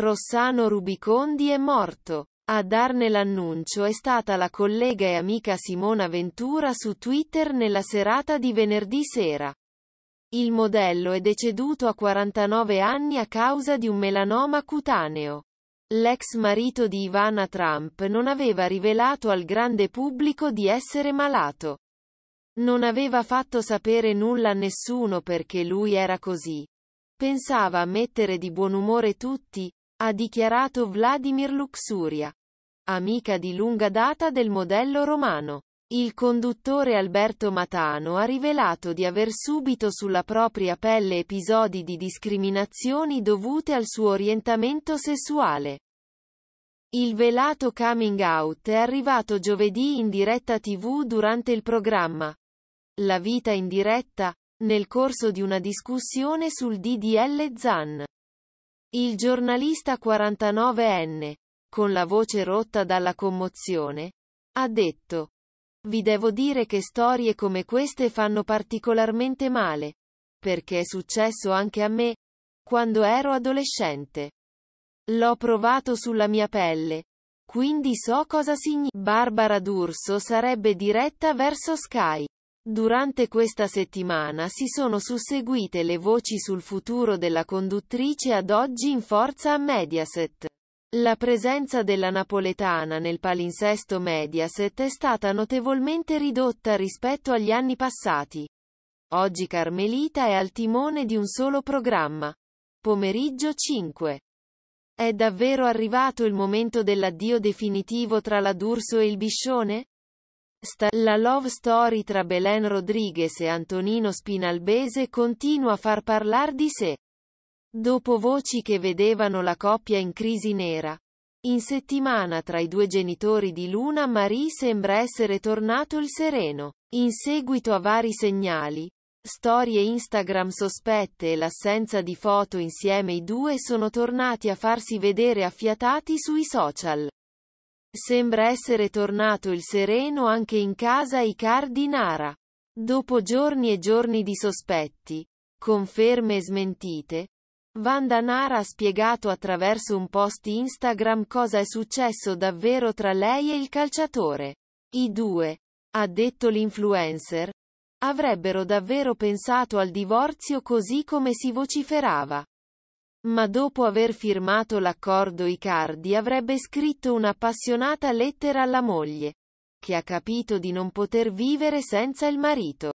Rossano Rubicondi è morto. A darne l'annuncio è stata la collega e amica Simona Ventura su Twitter nella serata di venerdì sera. Il modello è deceduto a 49 anni a causa di un melanoma cutaneo. L'ex marito di Ivana Trump non aveva rivelato al grande pubblico di essere malato. Non aveva fatto sapere nulla a nessuno perché lui era così. Pensava a mettere di buon umore tutti, ha dichiarato Vladimir Luxuria, amica di lunga data del modello romano. Il conduttore Alberto Matano ha rivelato di aver subito sulla propria pelle episodi di discriminazioni dovute al suo orientamento sessuale. Il velato coming out è arrivato giovedì in diretta tv durante il programma La vita in diretta, nel corso di una discussione sul DDL Zan. Il giornalista 49enne, con la voce rotta dalla commozione, ha detto. Vi devo dire che storie come queste fanno particolarmente male, perché è successo anche a me, quando ero adolescente. L'ho provato sulla mia pelle. Quindi so cosa significa. Barbara D'Urso sarebbe diretta verso Sky. Durante questa settimana si sono susseguite le voci sul futuro della conduttrice ad oggi in forza a Mediaset. La presenza della napoletana nel palinsesto Mediaset è stata notevolmente ridotta rispetto agli anni passati. Oggi Carmelita è al timone di un solo programma. Pomeriggio 5. È davvero arrivato il momento dell'addio definitivo tra la D'Urso e il Biscione? Sta, la love story tra Belen Rodriguez e Antonino Spinalbese continua a far parlare di sé. Dopo voci che vedevano la coppia in crisi nera. In settimana tra i due genitori di Luna Marie sembra essere tornato il sereno. In seguito a vari segnali, storie Instagram sospette e l'assenza di foto insieme i due sono tornati a farsi vedere affiatati sui social. Sembra essere tornato il sereno anche in casa Icardi Nara. Dopo giorni e giorni di sospetti, conferme e smentite, Vanda Nara ha spiegato attraverso un post Instagram cosa è successo davvero tra lei e il calciatore. I due, ha detto l'influencer, avrebbero davvero pensato al divorzio così come si vociferava ma dopo aver firmato l'accordo Icardi avrebbe scritto una appassionata lettera alla moglie, che ha capito di non poter vivere senza il marito.